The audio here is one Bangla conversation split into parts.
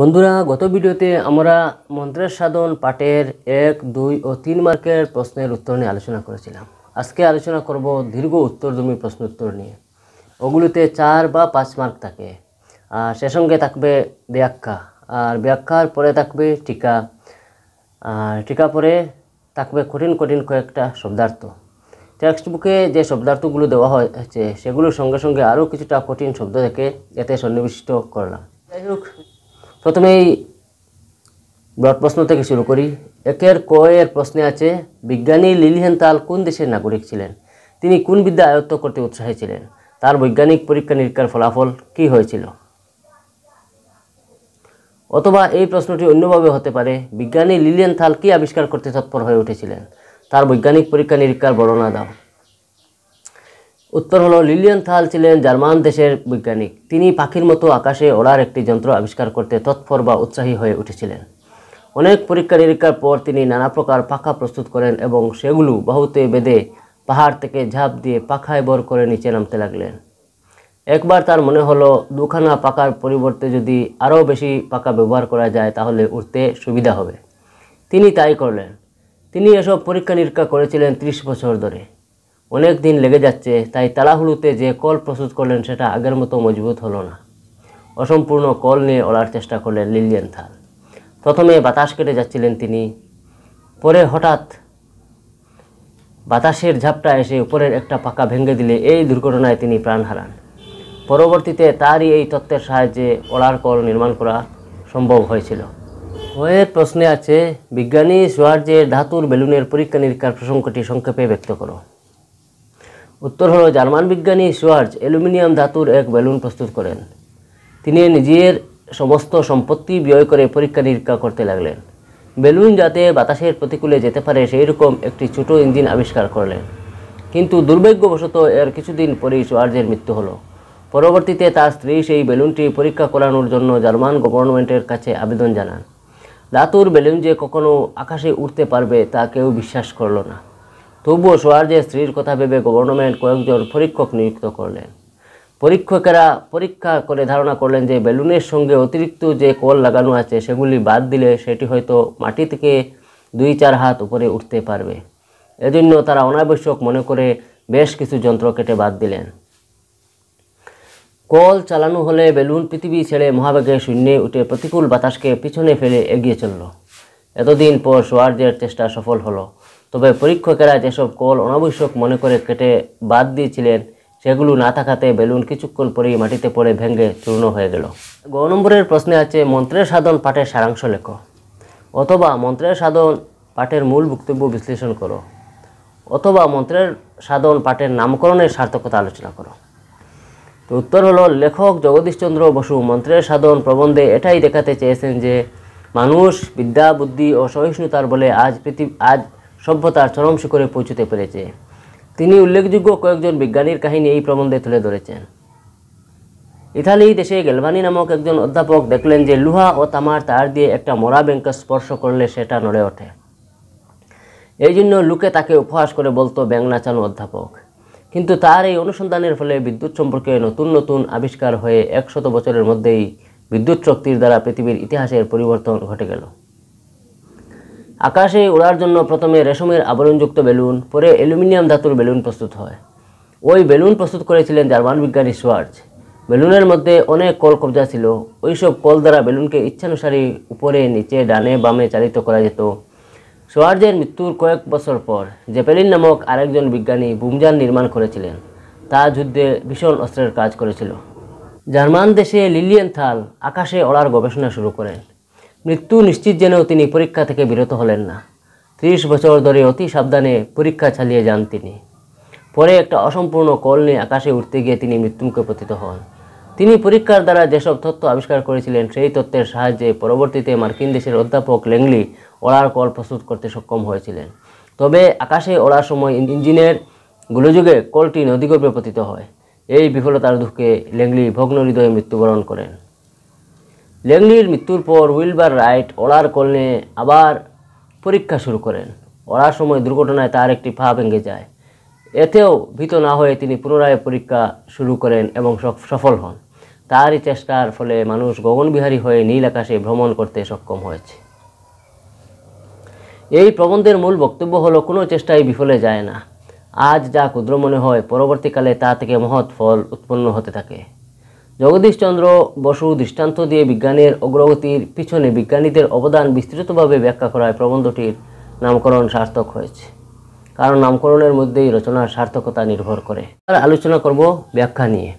বন্ধুরা গত ভিডিওতে আমরা মন্ত্রের সাধন পাঠের এক দুই ও তিন মার্কের প্রশ্নের উত্তর নিয়ে আলোচনা করেছিলাম আজকে আলোচনা করব দীর্ঘ উত্তরধর্মী প্রশ্ন উত্তর নিয়ে ওগুলোতে চার বা পাঁচ মার্ক থাকে আর সে সঙ্গে থাকবে ব্যাখ্যা আর ব্যাখ্যার পরে থাকবে টিকা আর টিকা পরে থাকবে কঠিন কঠিন কয়েকটা শব্দার্থ টেক্সট বুকে যে শব্দার্থগুলো দেওয়া হয়েছে সেগুলোর সঙ্গে সঙ্গে আরও কিছুটা কঠিন শব্দ থেকে এতে সন্নিবিষ্ট করলাম যাই হোক প্রথমেই ব্রড প্রশ্ন থেকে শুরু করি একের কয়ের প্রশ্নে আছে বিজ্ঞানী লিলিহেন কোন দেশের নাগরিক ছিলেন তিনি কোন বিদ্যা আয়ত্ত করতে উৎসাহী ছিলেন তার বৈজ্ঞানিক পরীক্ষা নিরীক্ষার ফলাফল কি হয়েছিল অথবা এই প্রশ্নটি অন্যভাবে হতে পারে বিজ্ঞানী লিলিয়ান থাল কী আবিষ্কার করতে তৎপর হয়ে উঠেছিলেন তার বৈজ্ঞানিক পরীক্ষা নিরীক্ষার বর্ণনা দাও উত্তর হলো থাল ছিলেন জার্মান দেশের বৈজ্ঞানিক তিনি পাখির মতো আকাশে ওড়ার একটি যন্ত্র আবিষ্কার করতে তৎপর বা উৎসাহী হয়ে উঠেছিলেন অনেক পরীক্ষা নিরীক্ষার পর তিনি নানা প্রকার পাখা প্রস্তুত করেন এবং সেগুলো বাহুতে বেঁধে পাহাড় থেকে ঝাঁপ দিয়ে পাখায় বর করে নিচে নামতে লাগলেন একবার তার মনে হলো দুখানা পাকার পরিবর্তে যদি আরও বেশি পাকা ব্যবহার করা যায় তাহলে উঠতে সুবিধা হবে তিনি তাই করলেন তিনি এসব পরীক্ষা নিরীক্ষা করেছিলেন ত্রিশ বছর ধরে অনেক দিন লেগে যাচ্ছে তাই তাড়াহুড়োতে যে কল প্রস্তুত করলেন সেটা আগের মতো মজবুত হলো না অসম্পূর্ণ কল নিয়ে ওড়ার চেষ্টা করলেন লিলিয়ান থাল প্রথমে বাতাস কেটে যাচ্ছিলেন তিনি পরে হঠাৎ বাতাসের ঝাপটা এসে উপরের একটা পাকা ভেঙে দিলে এই দুর্ঘটনায় তিনি প্রাণ হারান পরবর্তীতে তারই এই তত্ত্বের সাহায্যে ওড়ার কল নির্মাণ করা সম্ভব হয়েছিল ওয়ের প্রশ্নে আছে বিজ্ঞানী সোয়ার্জের ধাতুর বেলুনের পরীক্ষা নিরীক্ষার প্রসঙ্গটি সংক্ষেপে ব্যক্ত করো উত্তর হল জার্মান বিজ্ঞানী সোয়ার্জ অ্যালুমিনিয়াম ধাতুর এক বেলুন প্রস্তুত করেন তিনি নিজের সমস্ত সম্পত্তি ব্যয় করে পরীক্ষা নিরীক্ষা করতে লাগলেন বেলুন যাতে বাতাসের প্রতিকূলে যেতে পারে সেই রকম একটি ছোট ইঞ্জিন আবিষ্কার করলেন কিন্তু দুর্ভাগ্যবশত এর কিছুদিন পরেই সোয়ার্জের মৃত্যু হলো পরবর্তীতে তার স্ত্রী সেই বেলুনটি পরীক্ষা করানোর জন্য জার্মান গভর্নমেন্টের কাছে আবেদন জানান ধাতুর বেলুন যে কখনো আকাশে উঠতে পারবে তা কেউ বিশ্বাস করল না তবুও সোয়ার্জের স্ত্রীর কথা ভেবে গভর্নমেন্ট কয়েকজন পরীক্ষক নিযুক্ত করলেন পরীক্ষকেরা পরীক্ষা করে ধারণা করলেন যে বেলুনের সঙ্গে অতিরিক্ত যে কল লাগানো আছে সেগুলি বাদ দিলে সেটি হয়তো মাটি থেকে দুই চার হাত উপরে উঠতে পারবে এজন্য তারা অনাবশ্যক মনে করে বেশ কিছু যন্ত্র কেটে বাদ দিলেন কল চালানো হলে বেলুন পৃথিবী ছেড়ে মহাবেগে শূন্যে উঠে প্রতিকূল বাতাসকে পিছনে ফেলে এগিয়ে চলল এতদিন পর সোয়ার্জের চেষ্টা সফল হলো তবে পরীক্ষকেরা যেসব কল অনাবশ্যক মনে করে কেটে বাদ দিয়েছিলেন সেগুলো না থাকাতে বেলুন কিছুক্ষণ পরেই মাটিতে পড়ে ভেঙে চূর্ণ হয়ে গেল গ নম্বরের প্রশ্নে আছে মন্ত্রের সাধন পাঠের সারাংশ লেখ অথবা মন্ত্রের সাধন পাঠের মূল বক্তব্য বিশ্লেষণ করো অথবা মন্ত্রের সাধন পাঠের নামকরণের সার্থকতা আলোচনা করো তো উত্তর হলো লেখক জগদীশচন্দ্র বসু মন্ত্রের সাধন প্রবন্ধে এটাই দেখাতে চেয়েছেন যে মানুষ বিদ্যা বুদ্ধি ও সহিষ্ণুতার বলে আজ পৃথিবী আজ সভ্যতার চরম শিখরে পৌঁছতে পেরেছে তিনি উল্লেখযোগ্য কয়েকজন বিজ্ঞানীর কাহিনী এই প্রবন্ধে তুলে ধরেছেন ইতালি দেশে গেলভানি নামক একজন অধ্যাপক দেখলেন যে লুহা ও তামার তার দিয়ে একটা মরা ব্যাংক স্পর্শ করলে সেটা নড়ে ওঠে এই জন্য লুকে তাকে উপহাস করে বলতো ব্যাং নাচানো অধ্যাপক কিন্তু তার এই অনুসন্ধানের ফলে বিদ্যুৎ সম্পর্কে নতুন নতুন আবিষ্কার হয়ে একশত বছরের মধ্যেই বিদ্যুৎ শক্তির দ্বারা পৃথিবীর ইতিহাসের পরিবর্তন ঘটে গেল আকাশে ওড়ার জন্য প্রথমে রেশমের আবরণযুক্ত বেলুন পরে অ্যালুমিনিয়াম ধাতুর বেলুন প্রস্তুত হয় ওই বেলুন প্রস্তুত করেছিলেন জার্মান বিজ্ঞানী সোয়ার্জ বেলুনের মধ্যে অনেক কল কবজা ছিল ওইসব কল দ্বারা বেলুনকে ইচ্ছানুসারী উপরে নিচে ডানে বামে চালিত করা যেত সোয়ার্জের মৃত্যুর কয়েক বছর পর জেপেলিন নামক আরেকজন বিজ্ঞানী বুমজান নির্মাণ করেছিলেন তা যুদ্ধে ভীষণ অস্ত্রের কাজ করেছিল জার্মান দেশে লিলিয়েন থাল আকাশে ওড়ার গবেষণা শুরু করেন মৃত্যু নিশ্চিত জেনেও তিনি পরীক্ষা থেকে বিরত হলেন না ত্রিশ বছর ধরে অতি সাবধানে পরীক্ষা চালিয়ে যান তিনি পরে একটা অসম্পূর্ণ কল নিয়ে আকাশে উঠতে গিয়ে তিনি মৃত্যুমুখে পতিত হন তিনি পরীক্ষার দ্বারা যেসব তথ্য আবিষ্কার করেছিলেন সেই তত্ত্বের সাহায্যে পরবর্তীতে মার্কিন দেশের অধ্যাপক ল্যাংলি ওড়ার কল প্রস্তুত করতে সক্ষম হয়েছিলেন তবে আকাশে ওড়ার সময় ইঞ্জিনের গোলযোগে কলটি নদীগর্ভে পতিত হয় এই বিফলতার দুঃখে ল্যাংলি ভগ্ন হৃদয়ে মৃত্যুবরণ করেন ল্যাংলির মৃত্যুর পর উইলবার রাইট ওড়ার কলনে আবার পরীক্ষা শুরু করেন ওড়ার সময় দুর্ঘটনায় তার একটি পা ভেঙে যায় এতেও ভীত না হয়ে তিনি পুনরায় পরীক্ষা শুরু করেন এবং সফল হন তারই চেষ্টার ফলে মানুষ গগনবিহারী হয়ে নীল আকাশে ভ্রমণ করতে সক্ষম হয়েছে এই প্রবন্ধের মূল বক্তব্য হলো কোনো চেষ্টাই বিফলে যায় না আজ যা ক্ষুদ্র মনে হয় পরবর্তীকালে তা থেকে মহৎ ফল উৎপন্ন হতে থাকে জগদীশচন্দ্র বসু দৃষ্টান্ত দিয়ে বিজ্ঞানের অগ্রগতির পিছনে বিজ্ঞানীদের অবদান বিস্তৃতভাবে ব্যাখ্যা করায় প্রবন্ধটির নামকরণ সার্থক হয়েছে কারণ নামকরণের মধ্যেই রচনার সার্থকতা নির্ভর করে তার আলোচনা করব ব্যাখ্যা নিয়ে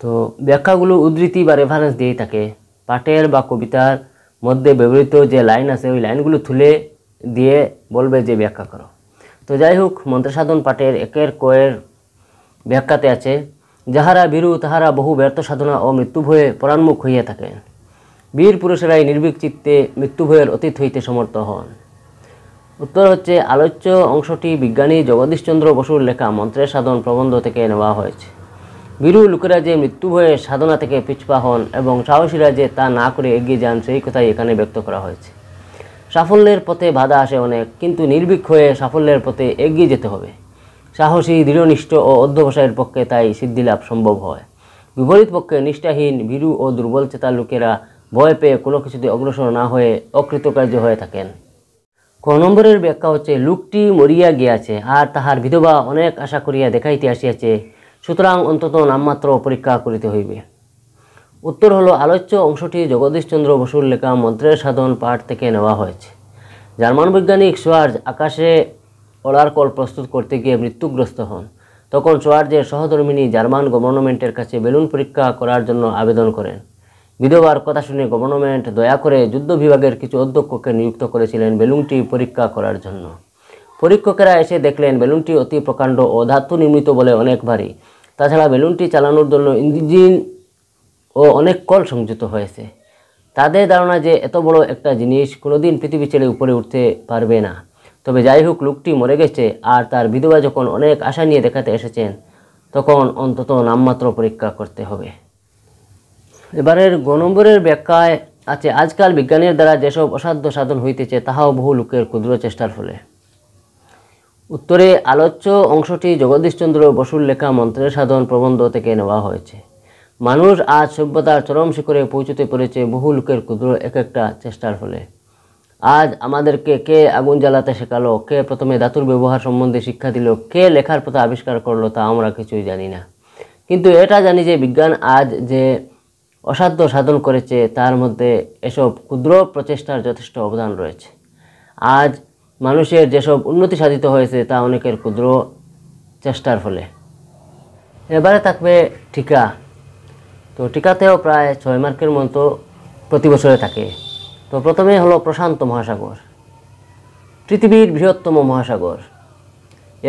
তো ব্যাখ্যাগুলো উদ্ধৃতি বা রেফারেন্স দিয়েই থাকে পাঠের বা কবিতার মধ্যে ব্যবহৃত যে লাইন আছে ওই লাইনগুলো তুলে দিয়ে বলবে যে ব্যাখ্যা করো তো যাই হোক মন্ত্রসাধন পাঠের একের কয়ের ব্যাখ্যাতে আছে যাহারা বীরু তাহারা বহু ব্যর্থ সাধনা ও মৃত্যু ভয়ে পরাণমুখ হইয়া থাকে বীর পুরুষেরাই নির্ভীক চিত্তে ভয়ের অতীত হইতে সমর্থ হন উত্তর হচ্ছে আলোচ্য অংশটি বিজ্ঞানী জগদীশচন্দ্র বসুর লেখা মন্ত্রের সাধন প্রবন্ধ থেকে নেওয়া হয়েছে বীরু লোকেরা যে মৃত্যু ভয়ে সাধনা থেকে পিছপা হন এবং সাহসীরা যে তা না করে এগিয়ে যান সেই কথাই এখানে ব্যক্ত করা হয়েছে সাফল্যের পথে বাধা আসে অনেক কিন্তু নির্ভীক হয়ে সাফল্যের পথে এগিয়ে যেতে হবে সাহসী দৃঢ়নিষ্ঠ ও অধ্যবসায়ের পক্ষে তাই সিদ্ধিলাভ সম্ভব হয় বিপরীত পক্ষে নিষ্ঠাহীন ভীরু ও দুর্বল চেতা লোকেরা ভয় পেয়ে কোনো কিছুতে অগ্রসর না হয়ে অকৃতকার্য হয়ে থাকেন ক নম্বরের ব্যাখ্যা হচ্ছে লোকটি মরিয়া গিয়াছে আর তাহার বিধবা অনেক আশা করিয়া দেখাইতে আসিয়াছে সুতরাং অন্তত নামমাত্র পরীক্ষা করিতে হইবে উত্তর হলো আলোচ্য অংশটি জগদীশচন্দ্র বসুর লেখা মন্ত্রের সাধন পাঠ থেকে নেওয়া হয়েছে জার্মান বৈজ্ঞানিক সোয়ার্জ আকাশে অলার কল প্রস্তুত করতে গিয়ে মৃত্যুগ্রস্ত হন তখন চোয়ার্জের সহধর্মিনী জার্মান গভর্নমেন্টের কাছে বেলুন পরীক্ষা করার জন্য আবেদন করেন বিধবার কথা শুনে গভর্নমেন্ট দয়া করে যুদ্ধ বিভাগের কিছু অধ্যক্ষকে নিযুক্ত করেছিলেন বেলুনটি পরীক্ষা করার জন্য পরীক্ষকেরা এসে দেখলেন বেলুনটি অতি প্রকাণ্ড ও ধাতু নির্মিত বলে অনেক ভারী তাছাড়া বেলুনটি চালানোর জন্য ইঞ্জিন ও অনেক কল সংযুক্ত হয়েছে তাদের ধারণা যে এত বড় একটা জিনিস কোনোদিন পৃথিবী ছেড়ে উপরে উঠতে পারবে না তবে যাই হোক লোকটি মরে গেছে আর তার বিধবা যখন অনেক আশা নিয়ে দেখাতে এসেছেন তখন অন্তত নামমাত্র পরীক্ষা করতে হবে এবারের গণম্বরের ব্যাখ্যায় আছে আজকাল বিজ্ঞানের দ্বারা যেসব অসাধ্য সাধন হইতেছে তাহাও বহু লোকের ক্ষুদ্র চেষ্টার ফলে উত্তরে আলোচ্য অংশটি জগদীশচন্দ্র বসুর লেখা মন্ত্রের সাধন প্রবন্ধ থেকে নেওয়া হয়েছে মানুষ আজ সভ্যতার চরম শিখরে পৌঁছতে পেরেছে বহু লোকের ক্ষুদ্র এক একটা চেষ্টার ফলে আজ আমাদেরকে কে আগুন জ্বালাতে শেখালো কে প্রথমে ধাতুর ব্যবহার সম্বন্ধে শিক্ষা দিল কে লেখার পথে আবিষ্কার করলো তা আমরা কিছুই জানি না কিন্তু এটা জানি যে বিজ্ঞান আজ যে অসাধ্য সাধন করেছে তার মধ্যে এসব ক্ষুদ্র প্রচেষ্টার যথেষ্ট অবদান রয়েছে আজ মানুষের যেসব উন্নতি সাধিত হয়েছে তা অনেকের ক্ষুদ্র চেষ্টার ফলে এবারে থাকবে টিকা তো টিকাতেও প্রায় ছয় মার্কের মতো প্রতি বছরে থাকে তো প্রথমে হলো প্রশান্ত মহাসাগর পৃথিবীর বৃহত্তম মহাসাগর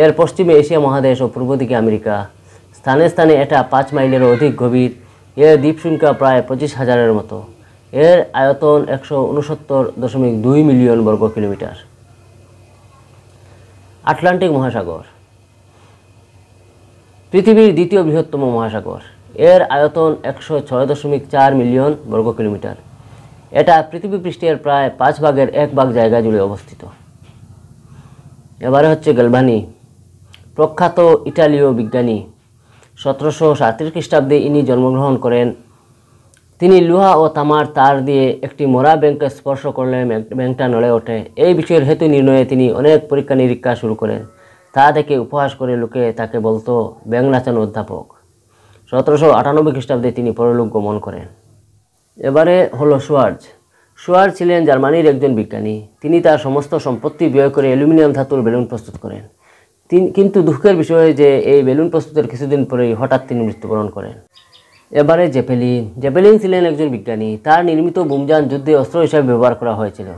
এর পশ্চিমে এশিয়া মহাদেশ ও পূর্ব দিকে আমেরিকা স্থানে স্থানে এটা পাঁচ মাইলেরও অধিক গভীর এর দ্বীপসংখ্যা প্রায় পঁচিশ হাজারের মতো এর আয়তন একশো উনসত্তর দশমিক দুই মিলিয়ন বর্গ কিলোমিটার আটলান্টিক মহাসাগর পৃথিবীর দ্বিতীয় বৃহত্তম মহাসাগর এর আয়তন একশো ছয় দশমিক চার মিলিয়ন বর্গ কিলোমিটার এটা পৃথিবী পৃষ্ঠের প্রায় পাঁচ ভাগের এক ভাগ জায়গা জুড়ে অবস্থিত এবারে হচ্ছে গেলভানি প্রখ্যাত ইটালীয় বিজ্ঞানী সতেরোশো সাঁত্রিশ খ্রিস্টাব্দে ইনি জন্মগ্রহণ করেন তিনি লোহা ও তামার তার দিয়ে একটি মোরা ব্যাংকে স্পর্শ করলে ব্যাংকটা নড়ে ওঠে এই বিষয়ের হেতু নির্ণয়ে তিনি অনেক পরীক্ষা নিরীক্ষা শুরু করেন তা থেকে উপহাস করে লোকে তাকে বলতো ব্যাংনাচন নাচানো অধ্যাপক সতেরোশো আটানব্বই খ্রিস্টাব্দে তিনি পরলোক গমন করেন এবারে হলো সোয়ার্জ সোয়ার্জ ছিলেন জার্মানির একজন বিজ্ঞানী তিনি তার সমস্ত সম্পত্তি ব্যয় করে অ্যালুমিনিয়াম ধাতুর বেলুন প্রস্তুত করেন কিন্তু দুঃখের বিষয় যে এই বেলুন প্রস্তুতের কিছুদিন পরেই হঠাৎ তিনি মৃত্যুবরণ করেন এবারে জেপেলিন জেপেলিন ছিলেন একজন বিজ্ঞানী তার নির্মিত বুমযান যুদ্ধে অস্ত্র হিসাবে ব্যবহার করা হয়েছিল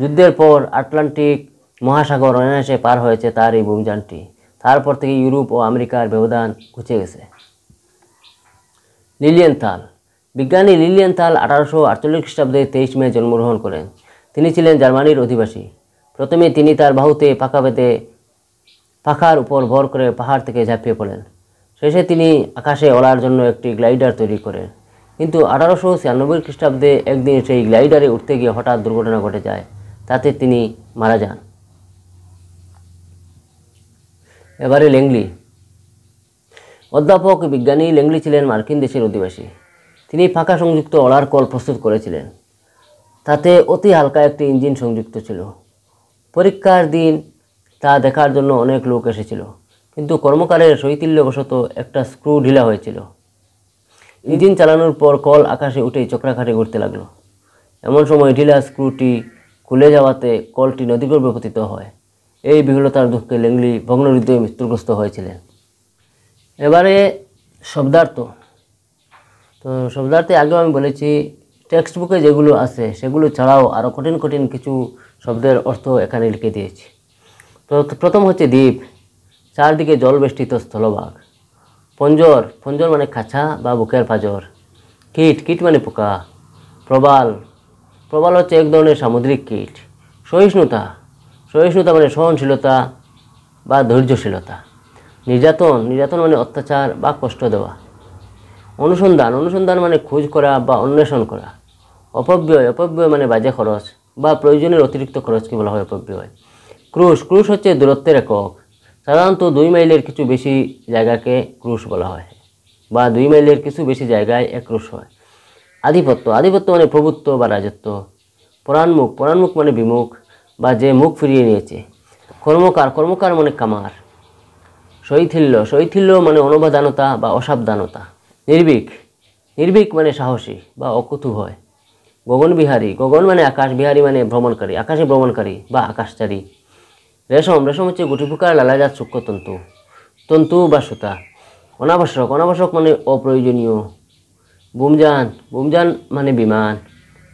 যুদ্ধের পর আটলান্টিক মহাসাগর অনায়াসে পার হয়েছে তার এই বুমযানটি তারপর থেকে ইউরোপ ও আমেরিকার ব্যবধান ঘুচে গেছে লিলিয়েন বিজ্ঞানী লিলিয়ান থাল আঠারোশো আটচল্লিশ খ্রিস্টাব্দে তেইশ মে জন্মগ্রহণ করেন তিনি ছিলেন জার্মানির অধিবাসী প্রথমে তিনি তার বাহুতে পাখা পেতে পাখার উপর ভর করে পাহাড় থেকে ঝাঁপিয়ে পড়েন শেষে তিনি আকাশে ওলার জন্য একটি গ্লাইডার তৈরি করেন কিন্তু আঠারোশো ছিয়ানব্বই খ্রিস্টাব্দে একদিন সেই গ্লাইডারে উঠতে গিয়ে হঠাৎ দুর্ঘটনা ঘটে যায় তাতে তিনি মারা যান এবারে লেংলি অধ্যাপক বিজ্ঞানী লেংলি ছিলেন মার্কিন দেশের অধিবাসী তিনি ফাঁকা সংযুক্ত অলার কল প্রস্তুত করেছিলেন তাতে অতি হালকা একটি ইঞ্জিন সংযুক্ত ছিল পরীক্ষার দিন তা দেখার জন্য অনেক লোক এসেছিল কিন্তু কর্মকারের শৈতিল্যবশত একটা স্ক্রু ঢিলা হয়েছিল ইঞ্জিন চালানোর পর কল আকাশে উঠেই চক্রাঘাটে ঘুরতে লাগলো এমন সময় ঢিলা স্ক্রুটি খুলে যাওয়াতে কলটি নদীগর্ভে পতিত হয় এই বিহলতার দুঃখে লেংলি ভগ্নহৃদয়ে মৃত্যুগ্রস্ত হয়েছিলেন এবারে শব্দার্থ তো শব্দার্থে আগেও আমি বলেছি টেক্সট বুকে যেগুলো আছে সেগুলো ছাড়াও আরও কঠিন কঠিন কিছু শব্দের অর্থ এখানে লিখে দিয়েছি তো প্রথম হচ্ছে দ্বীপ চারদিকে জলবেষ্টিত স্থলভাগ পঞ্জর পঞ্জর মানে খাঁচা বা বুকের পাঁজর কীট কীট মানে পোকা প্রবাল প্রবাল হচ্ছে এক ধরনের সামুদ্রিক কীট সহিষ্ণুতা সহিষ্ণুতা মানে সহনশীলতা বা ধৈর্যশীলতা নির্যাতন নির্যাতন মানে অত্যাচার বা কষ্ট দেওয়া অনুসন্ধান অনুসন্ধান মানে খোঁজ করা বা অন্বেষণ করা অপব্যয় অপব্যয় মানে বাজে খরচ বা প্রয়োজনের অতিরিক্ত খরচকে বলা হয় অপব্যয় ক্রুশ ক্রুশ হচ্ছে দূরত্বের একক সাধারণত দুই মাইলের কিছু বেশি জায়গাকে ক্রুশ বলা হয় বা দুই মাইলের কিছু বেশি জায়গায় এক ক্রুশ হয় আধিপত্য আধিপত্য মানে প্রভুত্ব বা রাজত্ব পরাণমুখ পরাণমুখ মানে বিমুখ বা যে মুখ ফিরিয়ে নিয়েছে কর্মকার কর্মকার মানে কামার শৈথিল্য শৈথিল্য মানে অনবাদানতা বা অসাবধানতা নির্ভীক নির্ভীক মানে সাহসী বা অকুতু হয় গগন বিহারী গগন মানে আকাশ বিহারী মানে ভ্রমণকারী আকাশে ভ্রমণকারী বা আকাশচারী রেশম রেশম হচ্ছে গুটিপুকার লালাজাত সূক্ষ্মতন্তু তন্তু বা সুতা অনাবশ্যক অনাবশ্যক মানে অপ্রয়োজনীয় বুমজান বুমজান মানে বিমান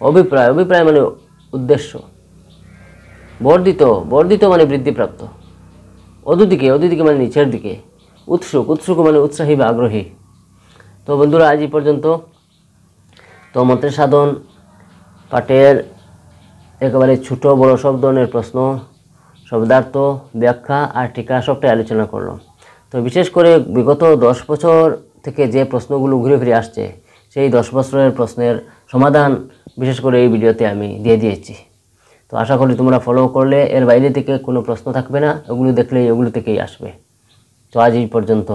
অভিপ্রায় অভিপ্রায় মানে উদ্দেশ্য বর্ধিত বর্ধিত মানে বৃদ্ধিপ্রাপ্ত অদুদিকে অদুদিকে মানে নিচের দিকে উৎসুক উৎসুক মানে উৎসাহী বা আগ্রহী তো বন্ধুরা আজ এই পর্যন্ত তো মন্ত্রের সাধন পাঠের একেবারে ছোটো বড় সব ধরনের প্রশ্ন শব্দার্থ ব্যাখ্যা আর টিকা সবটাই আলোচনা করলাম তো বিশেষ করে বিগত দশ বছর থেকে যে প্রশ্নগুলো ঘুরে ফিরে আসছে সেই দশ বছরের প্রশ্নের সমাধান বিশেষ করে এই ভিডিওতে আমি দিয়ে দিয়েছি তো আশা করি তোমরা ফলো করলে এর বাইরে থেকে কোনো প্রশ্ন থাকবে না ওগুলো দেখলে ওগুলো থেকেই আসবে তো আজ এই পর্যন্ত